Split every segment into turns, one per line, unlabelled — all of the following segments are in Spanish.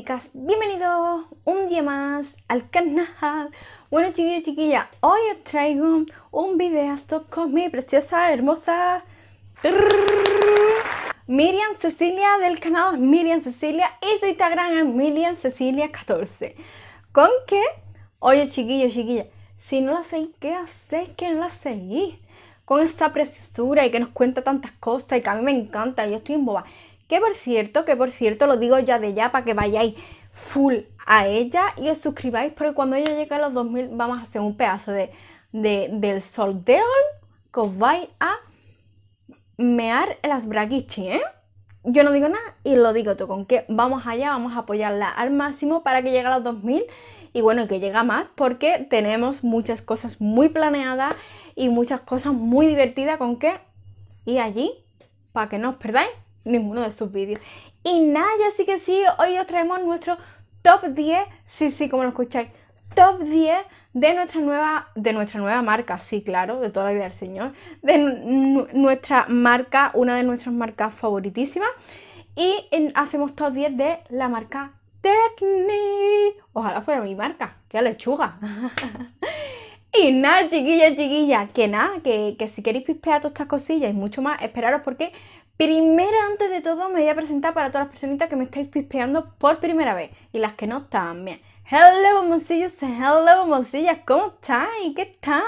chicas, bienvenidos un día más al canal. Bueno, chiquillos, chiquillas, hoy os traigo un videazo con mi preciosa, hermosa Miriam Cecilia del canal Miriam Cecilia y su Instagram es Miriam Cecilia14. ¿Con qué? Oye, chiquillos, chiquillas, si no la seguís ¿qué hacéis que no la seguís? Con esta preciosura y que nos cuenta tantas cosas y que a mí me encanta, yo estoy en boba. Que por cierto, que por cierto, lo digo ya de ya para que vayáis full a ella y os suscribáis porque cuando ella llegue a los 2000 vamos a hacer un pedazo de, de del que os vais a mear las braguichi, ¿eh? Yo no digo nada y lo digo tú, con que vamos allá, vamos a apoyarla al máximo para que llegue a los 2000 y bueno, que llega más porque tenemos muchas cosas muy planeadas y muchas cosas muy divertidas con que ir allí para que no os perdáis ninguno de estos vídeos. Y nada, ya así que sí, hoy os traemos nuestro top 10, sí, sí, como lo escucháis, top 10 de nuestra nueva, de nuestra nueva marca, sí, claro, de toda la vida del Señor, de nuestra marca, una de nuestras marcas favoritísimas. Y hacemos top 10 de la marca Techni. Ojalá fuera mi marca, qué lechuga. y nada, chiquillas, chiquillas que nada, que, que si queréis pispear todas estas cosillas y mucho más, esperaros porque Primero, antes de todo, me voy a presentar para todas las personitas que me estáis pispeando por primera vez y las que no están bien. Hello, bomboncillos, hello, bomboncillas, ¿cómo estáis? ¿Qué tal?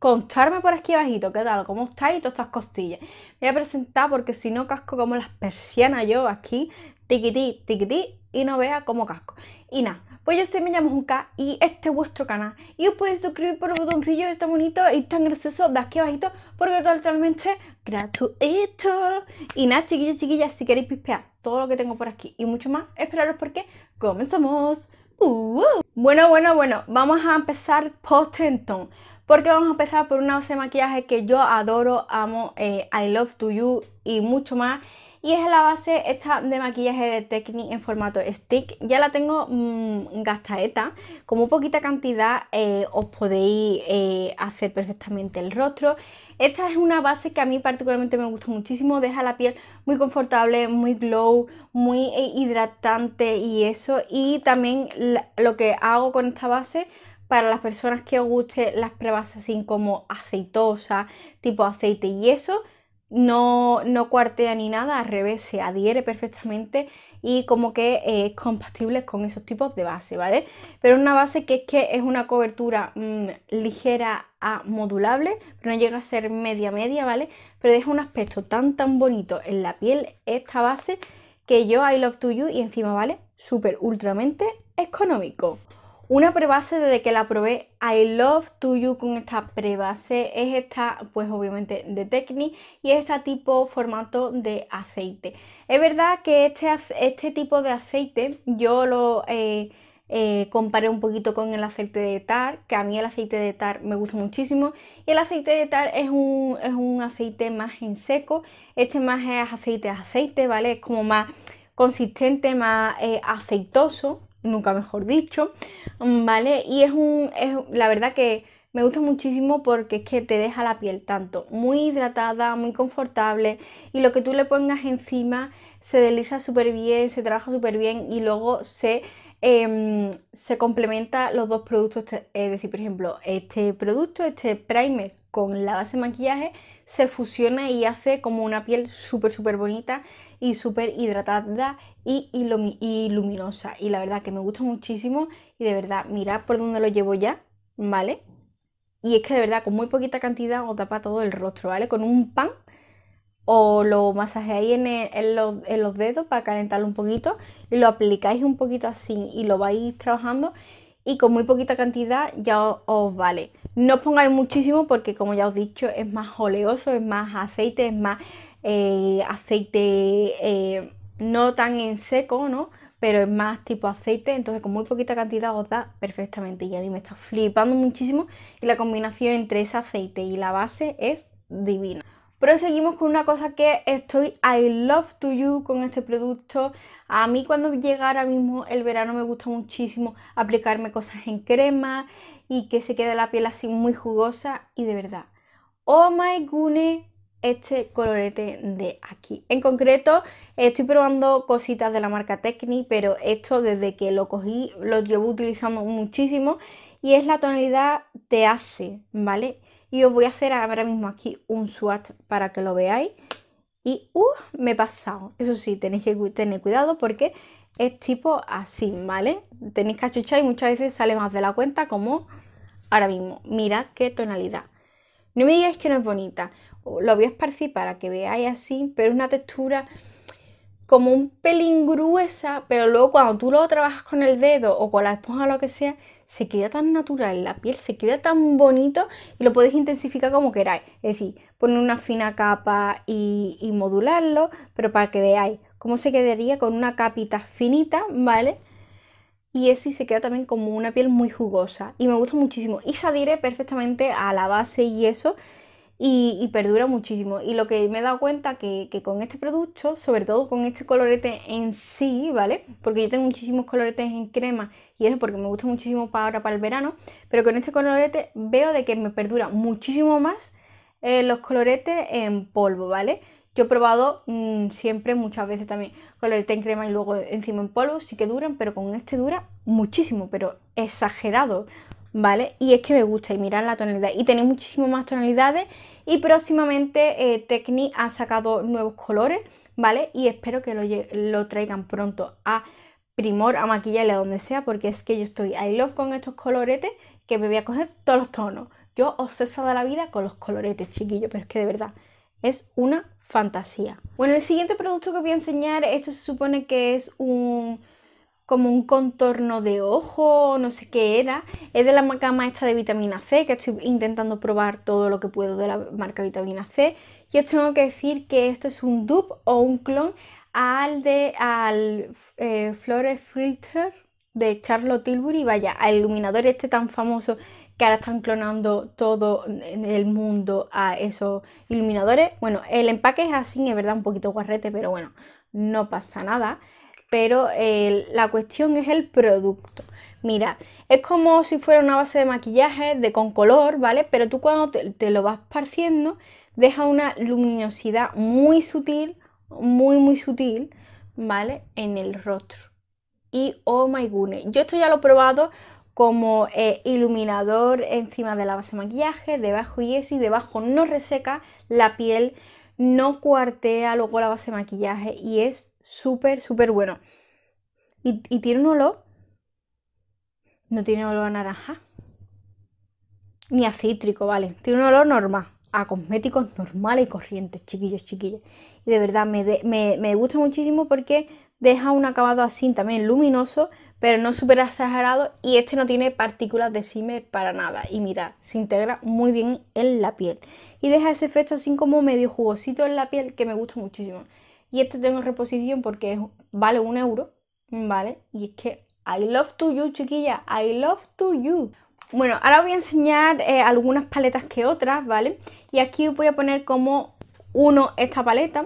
Contarme por aquí abajito, ¿qué tal? ¿Cómo estáis? Y todas estas costillas. Me voy a presentar porque si no casco como las persianas yo aquí, tiquití, tiquití, y no vea cómo casco. Y nada, pues yo soy me llamo Junca y este es vuestro canal. Y os podéis suscribir por el botoncillo está bonito y tan gracioso de aquí abajito porque totalmente gratuito. Y nada, chiquillos, chiquillas, si queréis pispear todo lo que tengo por aquí y mucho más, esperaros porque comenzamos. Uh, uh. Bueno, bueno, bueno, vamos a empezar postentón Porque vamos a empezar por una base de maquillaje que yo adoro, amo, eh, I love to you y mucho más y es la base esta de maquillaje de Technic en formato stick. Ya la tengo mm, gastaeta, como poquita cantidad eh, os podéis eh, hacer perfectamente el rostro. Esta es una base que a mí particularmente me gusta muchísimo, deja la piel muy confortable, muy glow, muy eh, hidratante y eso. Y también lo que hago con esta base para las personas que os guste las pruebas así como aceitosa, tipo aceite y eso, no, cuartea ni nada, al revés, se adhiere perfectamente y como que eh, es compatible con esos tipos de base, ¿vale? Pero una base que es que es una cobertura mm, ligera a modulable, pero no llega a ser media media, ¿vale? Pero deja un aspecto tan tan bonito en la piel esta base que yo I love to you y encima, ¿vale? Súper ultramente económico. Una prebase desde que la probé, I Love To You con esta prebase es esta, pues obviamente de Techni y esta tipo formato de aceite. Es verdad que este, este tipo de aceite yo lo eh, eh, comparé un poquito con el aceite de tar, que a mí el aceite de tar me gusta muchísimo y el aceite de tar es un, aceite más en seco, este más es aceite aceite, ¿vale? Es como más consistente, más eh, aceitoso nunca mejor dicho, mm, ¿vale? Y es un, es, la verdad que me gusta muchísimo porque es que te deja la piel tanto muy hidratada, muy confortable y lo que tú le pongas encima se desliza súper bien, se trabaja súper bien y luego se, em, se complementa los dos productos. Es decir, por ejemplo, este producto, este primer con la base de maquillaje se fusiona y hace como una piel súper súper bonita y súper hidratada y, luminosa. Y la verdad que me gusta muchísimo y de verdad, mirad por dónde lo llevo ya, ¿vale? Y es que de verdad, con muy poquita cantidad os tapa todo el rostro, ¿vale? Con un pan o lo masajeáis en, en, los, dedos para calentarlo un poquito y lo aplicáis un poquito así y lo vais trabajando y con muy poquita cantidad ya os, vale. No os pongáis muchísimo porque como ya os he dicho es más oleoso, es más aceite, es más eh, aceite... Eh, no tan en seco, ¿no? Pero es más tipo aceite, entonces con muy poquita cantidad os da perfectamente. Y a mí me está flipando muchísimo y la combinación entre ese aceite y la base es divina. Proseguimos con una cosa que estoy I love to you con este producto. A mí cuando llega ahora mismo el verano me gusta muchísimo aplicarme cosas en crema y que se quede la piel así muy jugosa y de verdad. Oh my goodness, este colorete de aquí. En concreto, estoy probando cositas de la marca Techni, pero esto desde que lo cogí lo llevo utilizando muchísimo y es la tonalidad Tease, ¿vale? Y os voy a hacer ahora mismo aquí un swatch para que lo veáis. Y, uh, me he pasado. Eso sí, tenéis que tener cuidado porque es tipo así, ¿vale? Tenéis que achuchar y muchas veces sale más de la cuenta como ahora mismo. Mirad qué tonalidad. No me digáis que no es bonita lo voy a esparcir para que veáis así, pero es una textura como un pelín gruesa, pero luego cuando tú lo trabajas con el dedo o con la esponja o lo que sea, se queda tan natural la piel, se queda tan bonito y lo podéis intensificar como queráis. Es decir, poner una fina capa y, modularlo, pero para que veáis cómo se quedaría con una capita finita, ¿vale? y eso y se queda también como una piel muy jugosa y me gusta muchísimo y se adhiere perfectamente a la base y eso y, perdura muchísimo. Y lo que me he dado cuenta que, que con este producto, sobre todo con este colorete en sí, ¿vale? Porque yo tengo muchísimos coloretes en crema y eso porque me gusta muchísimo para ahora, para el verano, pero con este colorete veo de que me perdura muchísimo más eh, los coloretes en polvo, ¿vale? Yo he probado mm, siempre, muchas veces también, colorete en crema y luego encima en polvo, sí que duran, pero con este dura muchísimo, pero exagerado. ¿vale? Y es que me gusta y mirar la tonalidad. Y tenéis muchísimas más tonalidades y próximamente eh, Tecni ha sacado nuevos colores, ¿vale? Y espero que lo, traigan pronto a Primor, a maquillarle a donde sea, porque es que yo estoy I love con estos coloretes que me voy a coger todos los tonos. Yo obsesada de la vida con los coloretes, chiquillos pero es que de verdad es una fantasía. Bueno, el siguiente producto que voy a enseñar, esto se supone que es un como un contorno de ojo, no sé qué era. Es de la marca maestra de vitamina C, que estoy intentando probar todo lo que puedo de la marca vitamina C. Y os tengo que decir que esto es un dupe o un clon al de al eh, Flores Filter de Charlotte Tilbury, vaya, al iluminador este tan famoso que ahora están clonando todo en el mundo a esos iluminadores. Bueno, el empaque es así, es verdad, un poquito guarrete, pero bueno, no pasa nada pero la cuestión es el producto. Mira, es como si fuera una base de maquillaje de con color, ¿vale? Pero tú cuando te, lo vas parciendo, deja una luminosidad muy sutil, muy, muy sutil, ¿vale? En el rostro. Y oh my goodness, yo esto ya lo he probado como eh, iluminador encima de la base de maquillaje, debajo y eso, y debajo no reseca la piel, no cuartea luego la base de maquillaje y es súper, súper bueno. Y, tiene un olor. No tiene olor a naranja. Ni a cítrico, vale. Tiene un olor normal. A cosméticos normales y corrientes, chiquillos, chiquillos. Y de verdad me, gusta muchísimo porque deja un acabado así también luminoso, pero no súper exagerado. Y este no tiene partículas de cimer para nada. Y mira, se integra muy bien en la piel. Y deja ese efecto así como medio jugosito en la piel que me gusta muchísimo. Y este tengo en reposición porque vale un euro, ¿vale? Y es que I love to you, chiquilla, I love to you. Bueno, ahora voy a enseñar eh, algunas paletas que otras, ¿vale? Y aquí voy a poner como uno esta paleta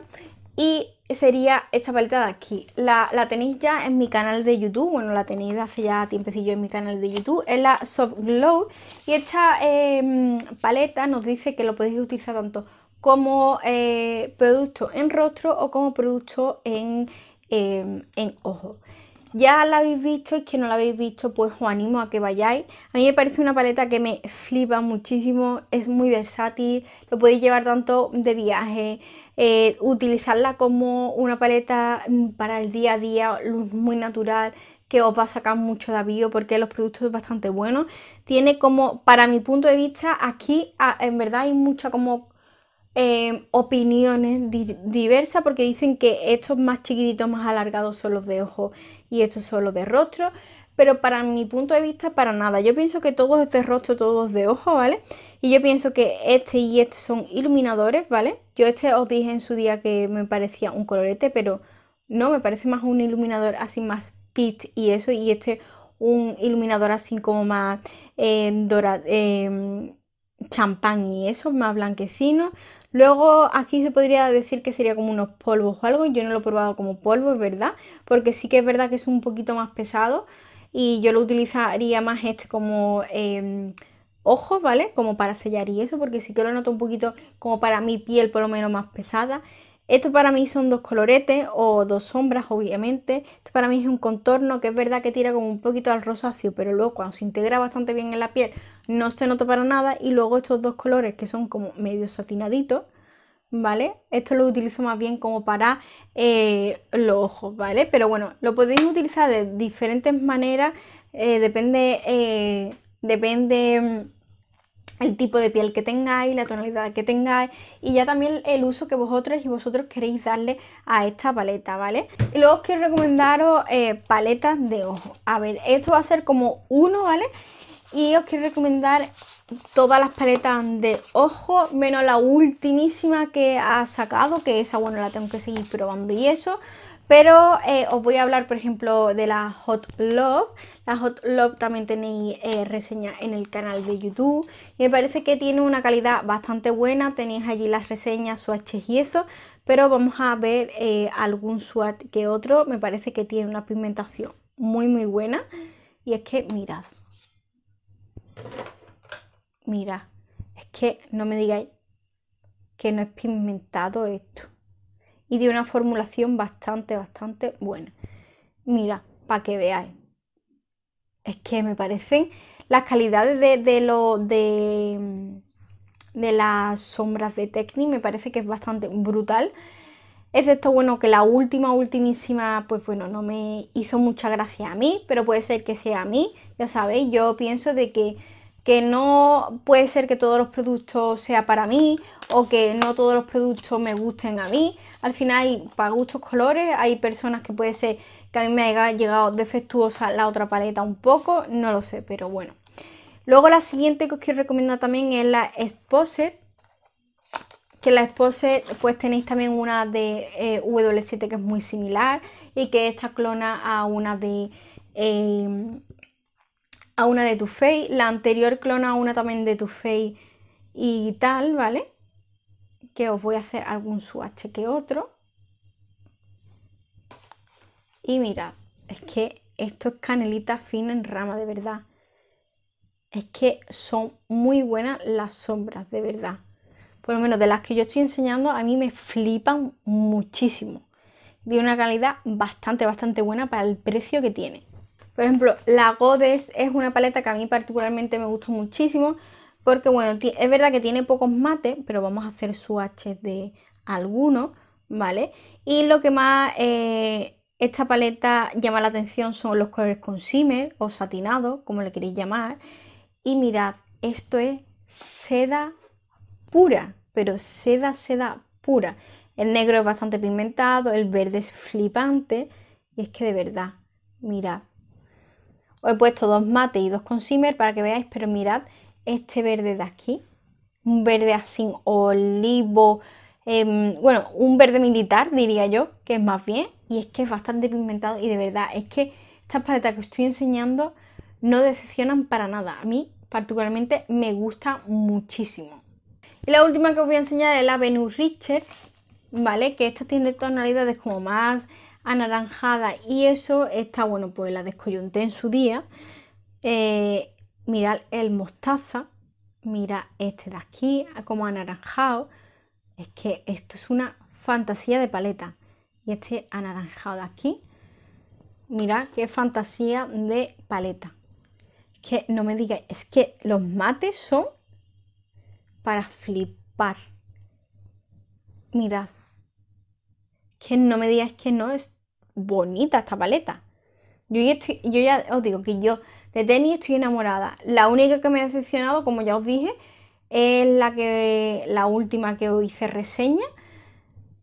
y sería esta paleta de aquí. La, tenéis ya en mi canal de YouTube, bueno, la tenéis hace ya tiempecillo en mi canal de YouTube, es la Soft Glow. Y esta eh, paleta nos dice que lo podéis utilizar tanto como eh, producto en rostro o como producto en, em, ojo. Ya la habéis visto y que no la habéis visto, pues os animo a que vayáis. A mí me parece una paleta que me flipa muchísimo, es muy versátil, lo podéis llevar tanto de viaje, eh, utilizarla como una paleta mm, para el día a día, luz muy natural, que os va a sacar mucho de porque los productos son bastante buenos. Tiene como, para mi punto de vista, aquí ah, en verdad hay mucha como Em, opiniones diversas porque dicen que estos más chiquititos, más alargados son los de ojos y estos son los de rostro. Pero para mi punto de vista, para nada. Yo pienso que todos este rostro, todos de ojo, ¿vale? Y yo pienso que este y este son iluminadores, ¿vale? Yo este os dije en su día que me parecía un colorete, pero no, me parece más un iluminador así más pit y eso. Y este un iluminador así como más eh, dorado, em, champán y eso, más blanquecino. Luego aquí se podría decir que sería como unos polvos o algo. Yo no lo he probado como polvo, es verdad, porque sí que es verdad que es un poquito más pesado y yo lo utilizaría más este como em, ojos, ¿vale? Como para sellar y eso, porque sí que lo noto un poquito como para mi piel por lo menos más pesada. Esto para mí son dos coloretes o dos sombras, obviamente. Esto para mí es un contorno que es verdad que tira como un poquito al rosáceo, pero luego cuando se integra bastante bien en la piel no se nota para nada. Y luego estos dos colores que son como medio satinaditos, ¿vale? Esto lo utilizo más bien como para eh, los ojos, ¿vale? Pero bueno, lo podéis utilizar de diferentes maneras, eh, depende... Eh, depende mm, el tipo de piel que tengáis, la tonalidad que tengáis y ya también el uso que vosotros y vosotros queréis darle a esta paleta, ¿vale? Y luego os quiero recomendaros eh, paletas de ojo. A ver, esto va a ser como uno, ¿vale? Y os quiero recomendar todas las paletas de ojo, menos la ultimísima que ha sacado, que esa, bueno, la tengo que seguir probando y eso. Pero eh, os voy a hablar, por ejemplo, de la Hot Love. La Hot Love también tenéis eh, reseñas en el canal de YouTube. Y me parece que tiene una calidad bastante buena. Tenéis allí las reseñas, swatches y eso. Pero vamos a ver eh, algún swatch que otro. Me parece que tiene una pigmentación muy, muy buena. Y es que, mirad. Mirad. Es que no me digáis que no es pigmentado esto y de una formulación bastante, bastante buena. Mira, para que veáis. Es que me parecen las calidades de, de, lo, de, las sombras de Techni. me parece que es bastante brutal. Excepto, bueno, que la última, ultimísima, pues bueno, no me hizo mucha gracia a mí, pero puede ser que sea a mí, ya sabéis, yo pienso de que, que no puede ser que todos los productos sea para mí o que no todos los productos me gusten a mí, al final hay para gustos colores, hay personas que puede ser que a mí me haya llegado defectuosa la otra paleta un poco, no lo sé, pero bueno. Luego la siguiente que os quiero recomendar también es la Exposet, que la Exposet pues tenéis también una de eh, W7 que es muy similar y que esta clona a una de... Eh, a una de Too Faced, la anterior clona a una también de Too Faced y tal, ¿vale? que os voy a hacer algún swatch que otro. Y mirad, es que esto es canelita fina en rama, de verdad. Es que son muy buenas las sombras, de verdad. Por lo menos de las que yo estoy enseñando, a mí me flipan muchísimo. De una calidad bastante, bastante buena para el precio que tiene. Por ejemplo, la Godest es una paleta que a mí particularmente me gustó muchísimo porque bueno, es verdad que tiene pocos mates, pero vamos a hacer H de algunos, ¿vale? Y lo que más eh, esta paleta llama la atención son los colores con shimmer o satinado, como le queréis llamar. Y mirad, esto es seda pura, pero seda, seda pura. El negro es bastante pigmentado, el verde es flipante. Y es que de verdad, mirad. Os he puesto dos mates y dos con shimmer para que veáis, pero mirad este verde de aquí, un verde así olivo, em, bueno, un verde militar diría yo, que es más bien, y es que es bastante pigmentado y de verdad es que estas paletas que os estoy enseñando no decepcionan para nada, a mí particularmente me gusta muchísimo. Y la última que os voy a enseñar es la Venus Richards, ¿vale? Que esta tiene tonalidades como más anaranjadas y eso está, bueno, pues la descoyunté en su día. Eh, Mirad el mostaza, mira este de aquí, como anaranjado. Es que esto es una fantasía de paleta. Y este anaranjado de aquí, mira qué fantasía de paleta. Es que no me digáis, es que los mates son para flipar. Mirad, que no me digáis que no es bonita esta paleta. Yo yo ya os digo que yo de tenis estoy enamorada. La única que me ha decepcionado, como ya os dije, es la, que, la última que hice reseña,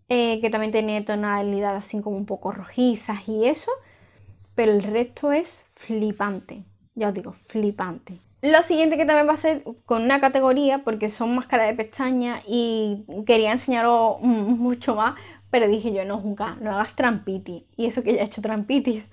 eh, que también tenía tonalidad así como un poco rojizas y eso, pero el resto es flipante, ya os digo, flipante. Lo siguiente que también va a ser con una categoría, porque son máscaras de pestaña y quería enseñaros mucho más, pero dije yo, no, nunca, no hagas trampitis, y eso que ya he hecho trampitis.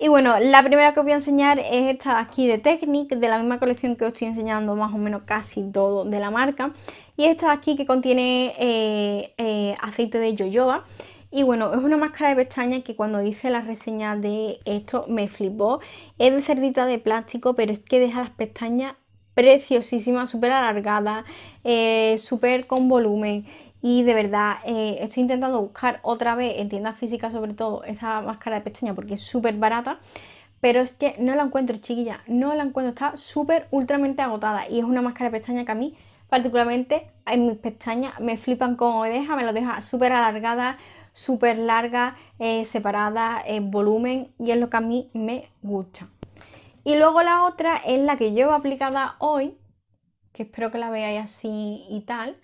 Y bueno, la primera que os voy a enseñar es esta de aquí de Technic, de la misma colección que os estoy enseñando más o menos casi todo de la marca. Y esta de aquí que contiene eh, eh, aceite de jojoba. Y bueno, es una máscara de pestañas que cuando hice la reseña de esto me flipó. Es de cerdita de plástico, pero es que deja las pestañas preciosísimas, súper alargadas, eh, súper con volumen. Y de verdad, eh, estoy intentando buscar otra vez en tiendas físicas, sobre todo, esa máscara de pestaña porque es súper barata. Pero es que no la encuentro, chiquilla, no la encuentro, está súper ultramente agotada. Y es una máscara de pestaña que a mí, particularmente, en mis pestañas me flipan como me deja, me lo deja súper alargada, súper larga, eh, separada, en volumen, y es lo que a mí me gusta. Y luego la otra es la que llevo aplicada hoy, que espero que la veáis así y tal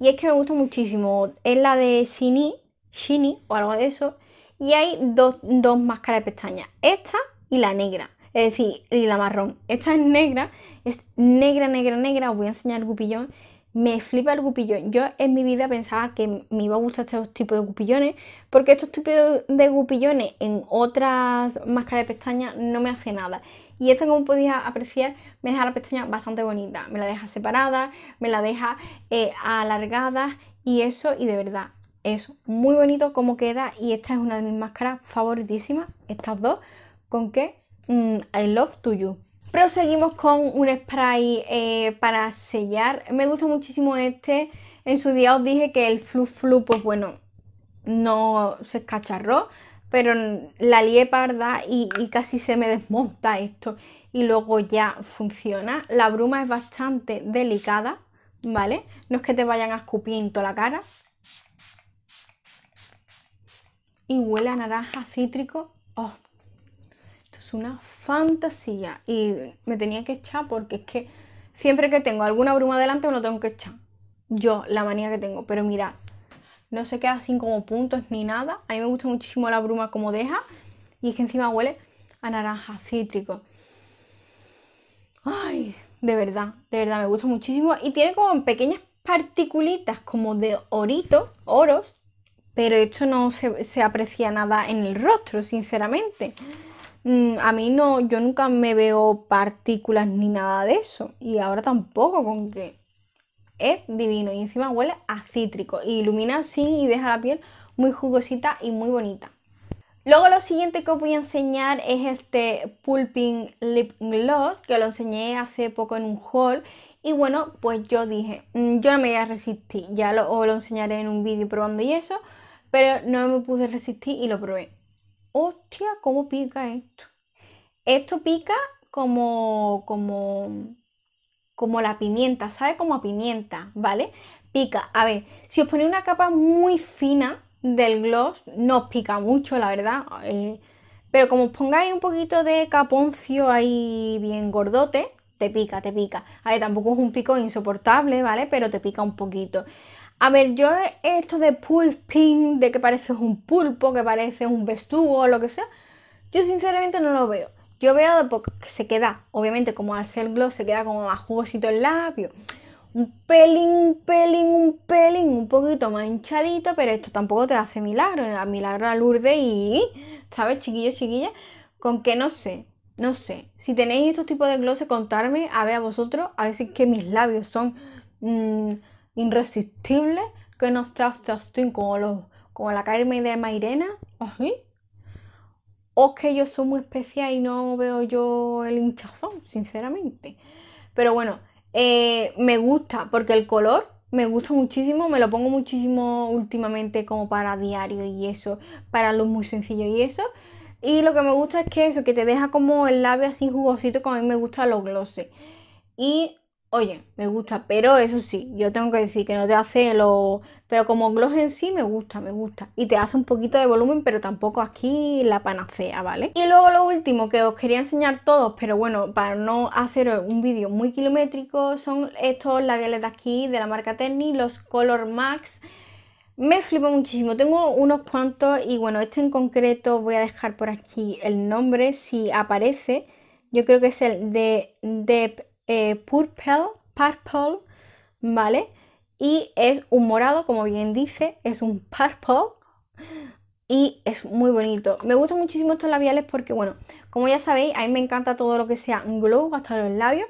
y es que me gusta muchísimo. Es la de shiny Shini o algo de eso. Y hay dos, máscaras de pestañas. Esta y la negra. Es decir, y la marrón. Esta es negra. Es negra, negra, negra. Os voy a enseñar el gupillón, Me flipa el gupillón. Yo en mi vida pensaba que me iba a gustar estos tipos de gupillones porque estos tipos de gupillones en otras máscaras de pestañas no me hace nada. Y esta, como podéis apreciar, me deja la pestaña bastante bonita. Me la deja separada, me la deja eh, alargada y eso, y de verdad, es muy bonito como queda. Y esta es una de mis máscaras favoritísimas, estas dos, con que mm, I love to you. Proseguimos con un spray eh, para sellar. Me gusta muchísimo este. En su día os dije que el flu flu, pues bueno, no se escacharró pero la lié parda y, casi se me desmonta esto y luego ya funciona. La bruma es bastante delicada, ¿vale? No es que te vayan a escupir en toda la cara. Y huele a naranja cítrico. Oh, esto es una fantasía y me tenía que echar porque es que siempre que tengo alguna bruma delante me lo tengo que echar. Yo, la manía que tengo, pero mira, no se queda sin como puntos ni nada. A mí me gusta muchísimo la bruma como deja y es que encima huele a naranja cítrico. Ay, de verdad, de verdad me gusta muchísimo y tiene como pequeñas particulitas como de oritos, oros, pero esto no se, aprecia nada en el rostro, sinceramente. Mm, a mí no, yo nunca me veo partículas ni nada de eso y ahora tampoco con que es divino y encima huele a cítrico y ilumina así y deja la piel muy jugosita y muy bonita. Luego lo siguiente que os voy a enseñar es este Pulping Lip Gloss que lo enseñé hace poco en un haul y bueno, pues yo dije, mm, yo no me voy a resistir, ya lo, os lo enseñaré en un vídeo probando y eso, pero no me pude resistir y lo probé. Hostia, cómo pica esto. Esto pica como, como, como la pimienta, sabe como a pimienta, ¿vale? Pica. A ver, si os ponéis una capa muy fina del gloss, no os pica mucho, la verdad. Eh, pero como os pongáis un poquito de caponcio ahí bien gordote, te pica, te pica. A ver, tampoco es un pico insoportable, ¿vale? Pero te pica un poquito. A ver, yo esto de pulping, de que pareces un pulpo, que pareces un vestugo, o lo que sea, yo sinceramente no lo veo. Yo veo que se queda, obviamente como al ser gloss se queda como más jugosito el labio. Un pelín, un pelín, un pelín, un poquito más hinchadito, pero esto tampoco te hace milagro. milagro a y, ¿sabes, chiquillos, chiquillas? Con que no sé, no sé. Si tenéis estos tipos de glosses, contarme, a ver a vosotros, a ver si es que mis labios son mm, irresistibles, que no estás así como, como la carne de Mairena. sí o que yo soy muy especial y no veo yo el hinchazón, sinceramente. Pero bueno, eh, me gusta porque el color me gusta muchísimo, me lo pongo muchísimo últimamente como para diario y eso, para lo muy sencillo y eso. Y lo que me gusta es que eso, que te deja como el labio así jugosito, como a mí me gusta los glosses. Y oye, me gusta, pero eso sí, yo tengo que decir que no te hace lo... Pero como gloss en sí me gusta, me gusta. Y te hace un poquito de volumen, pero tampoco aquí la panacea, ¿vale? Y luego lo último que os quería enseñar todos, pero bueno, para no hacer un vídeo muy kilométrico, son estos labiales de aquí de la marca Terni, los Color Max. Me flipo muchísimo, tengo unos cuantos y bueno, este en concreto voy a dejar por aquí el nombre si aparece. Yo creo que es el de Dep eh, purple, purple, ¿vale? Y es un morado, como bien dice, es un purple y es muy bonito. Me gustan muchísimo estos labiales porque, bueno, como ya sabéis, a mí me encanta todo lo que sea glow hasta los labios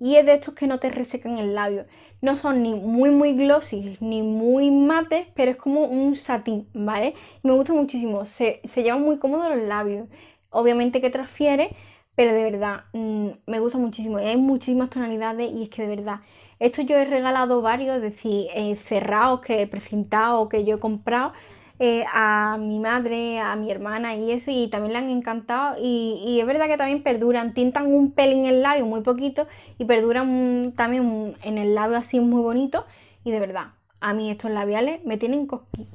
y es de estos que no te resecan el labio. No son ni muy muy glossy ni muy mates, pero es como un satín, ¿vale? me gusta muchísimo, se, se llevan muy cómodo los labios. Obviamente que transfiere, pero de verdad mm, me gusta muchísimo. Hay muchísimas tonalidades y es que de verdad, esto yo he regalado varios, es decir, cerrados que he presentado, que yo he comprado. Eh, a mi madre, a mi hermana y eso, y también le han encantado. Y, es verdad que también perduran, tintan un pelín el labio, muy poquito, y perduran también en el labio así muy bonito. Y de verdad, a mí estos labiales me tienen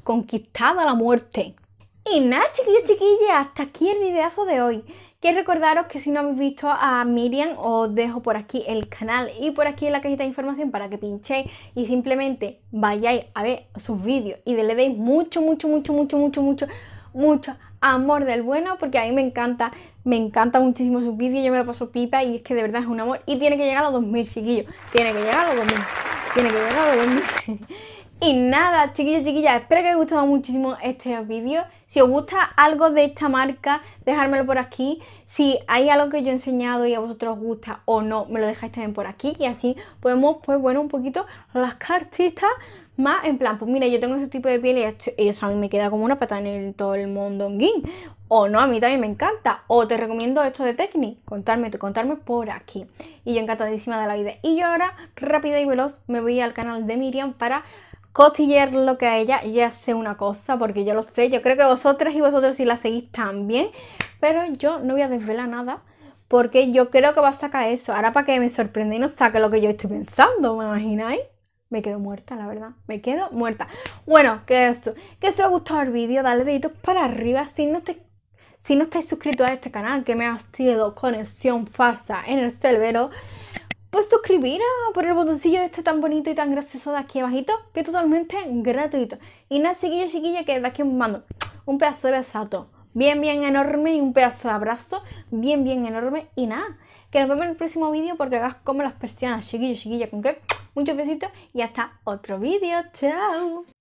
conquistada la muerte. Y nada, chiquillos, chiquillas, hasta aquí el videazo de hoy. Quiero recordaros que si no habéis visto a Miriam, os dejo por aquí el canal y por aquí en la cajita de información para que pinchéis y simplemente vayáis a ver sus vídeos y le deis mucho, mucho, mucho, mucho, mucho, mucho, mucho amor del bueno, porque a mí me encanta, me encanta muchísimo sus vídeos, yo me lo paso pipa y es que de verdad es un amor. Y tiene que llegar a los 2000, chiquillos, tiene que llegar a los 2000, tiene que llegar a los 2000. Y nada, chiquillos, chiquillas, espero que os haya gustado muchísimo este vídeo. Si os gusta algo de esta marca, dejármelo por aquí. Si hay algo que yo he enseñado y a vosotros os gusta o no, me lo dejáis también por aquí. Y así podemos, pues bueno, un poquito las cartitas más en plan, pues mira, yo tengo ese tipo de piel y, eso a mí me queda como una patada en todo el mundo O no, a mí también me encanta. O te recomiendo esto de Technic. Contarme, contarme por aquí. Y yo encantadísima de la vida. Y yo ahora, rápida y veloz, me voy al canal de Miriam para costiller lo que a ella ya hace una cosa, porque yo lo sé, yo creo que vosotras y vosotros si la seguís también, pero yo no voy a desvelar nada, porque yo creo que va a sacar eso. Ahora para que me sorprenda y no saque lo que yo estoy pensando, ¿me imagináis? Me quedo muerta, la verdad. Me quedo muerta. Bueno, que esto. Que si os ha gustado el vídeo, dale deditos para arriba. Si no, te, si no estáis suscritos a este canal, que me ha sido conexión falsa en el celbero puedes suscribir a por el botoncillo de este tan bonito y tan gracioso de aquí abajito, que es totalmente gratuito. Y nada, chiquillo, chiquilla, que de aquí os mando un pedazo de besato bien, bien enorme y un pedazo de abrazo bien, bien enorme. Y nada, que nos vemos en el próximo vídeo porque hagas como las persianas, chiquillo, chiquilla, con que muchos besitos y hasta otro vídeo. Chao.